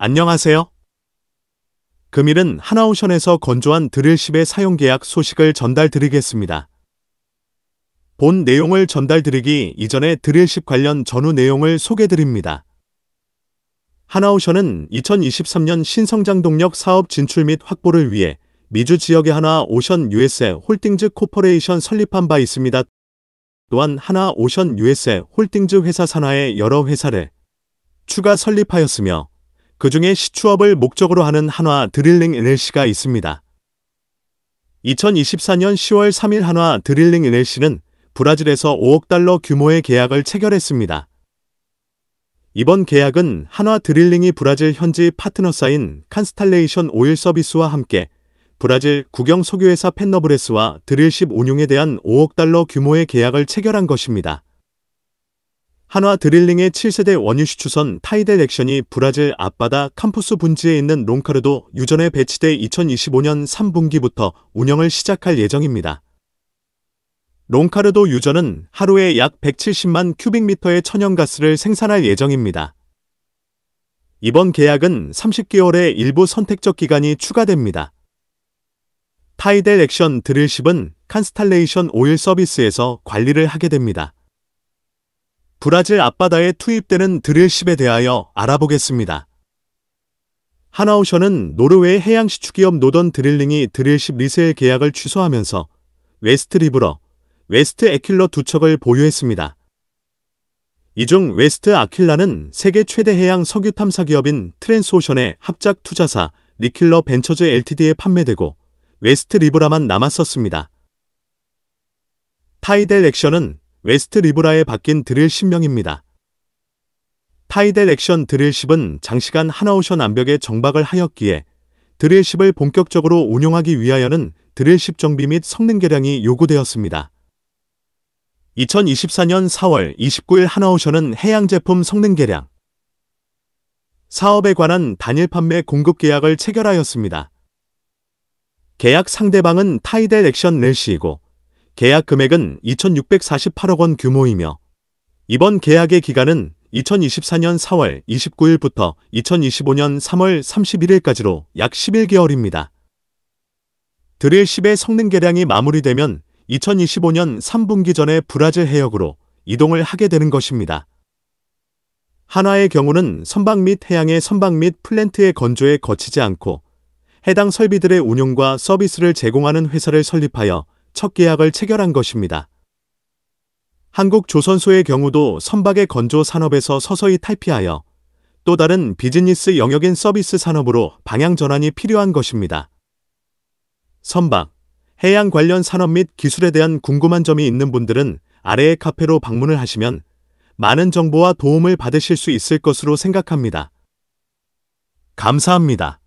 안녕하세요. 금일은 하나오션에서 건조한 드릴십의 사용 계약 소식을 전달드리겠습니다. 본 내용을 전달드리기 이전에 드릴십 관련 전후 내용을 소개드립니다. 하나오션은 2023년 신성장 동력 사업 진출 및 확보를 위해 미주 지역의 하나오션 USA 홀딩즈 코퍼레이션 설립한 바 있습니다. 또한 하나오션 USA 홀딩즈 회사 산하의 여러 회사를 추가 설립하였으며 그 중에 시추업을 목적으로 하는 한화 드릴링 NLC가 있습니다. 2024년 10월 3일 한화 드릴링 NLC는 브라질에서 5억 달러 규모의 계약을 체결했습니다. 이번 계약은 한화 드릴링이 브라질 현지 파트너사인 칸스탈레이션 오일 서비스와 함께 브라질 국영 석유회사 펜너브레스와 드릴 1 5용에 대한 5억 달러 규모의 계약을 체결한 것입니다. 한화 드릴링의 7세대 원유시 추선 타이델 액션이 브라질 앞바다 캄포스 분지에 있는 롱카르도 유전에 배치돼 2025년 3분기부터 운영을 시작할 예정입니다. 롱카르도 유전은 하루에 약 170만 큐빅미터의 천연가스를 생산할 예정입니다. 이번 계약은 30개월의 일부 선택적 기간이 추가됩니다. 타이델 액션 드릴십은 칸스탈레이션 오일 서비스에서 관리를 하게 됩니다. 브라질 앞바다에 투입되는 드릴십에 대하여 알아보겠습니다. 하나우션은 노르웨이 해양시축기업 노던 드릴링이 드릴십 리세의 계약을 취소하면서 웨스트 리브러, 웨스트 에킬러 두 척을 보유했습니다. 이 중 웨스트 아킬라는 세계 최대 해양 석유 탐사 기업인 트랜스오션의 합작 투자사 리킬러 벤처즈 LTD에 판매되고 웨스트 리브라만 남았었습니다. 타이델 액션은 웨스트 리브라에 바뀐 드릴 10명입니다. 타이델 액션 드릴 10은 장시간 하나오션 암벽에 정박을 하였기에 드릴 10을 본격적으로 운용하기 위하여는 드릴 10 정비 및 성능 개량이 요구되었습니다. 2024년 4월 29일 하나오션은 해양 제품 성능 개량, 사업에 관한 단일 판매 공급 계약을 체결하였습니다. 계약 상대방은 타이델 액션 렐시이고 계약 금액은 2,648억 원 규모이며 이번 계약의 기간은 2024년 4월 29일부터 2025년 3월 31일까지로 약 11개월입니다. 드릴 10의 성능 개량이 마무리되면 2025년 3분기 전에 브라질 해역으로 이동을 하게 되는 것입니다. 한화의 경우는 선박 및 해양의 선박 및 플랜트의 건조에 거치지 않고 해당 설비들의 운용과 서비스를 제공하는 회사를 설립하여 첫 계약을 체결한 것입니다. 한국조선소의 경우도 선박의 건조 산업에서 서서히 탈피하여 또 다른 비즈니스 영역인 서비스 산업으로 방향 전환이 필요한 것입니다. 선박, 해양 관련 산업 및 기술에 대한 궁금한 점이 있는 분들은 아래의 카페로 방문을 하시면 많은 정보와 도움을 받으실 수 있을 것으로 생각합니다. 감사합니다.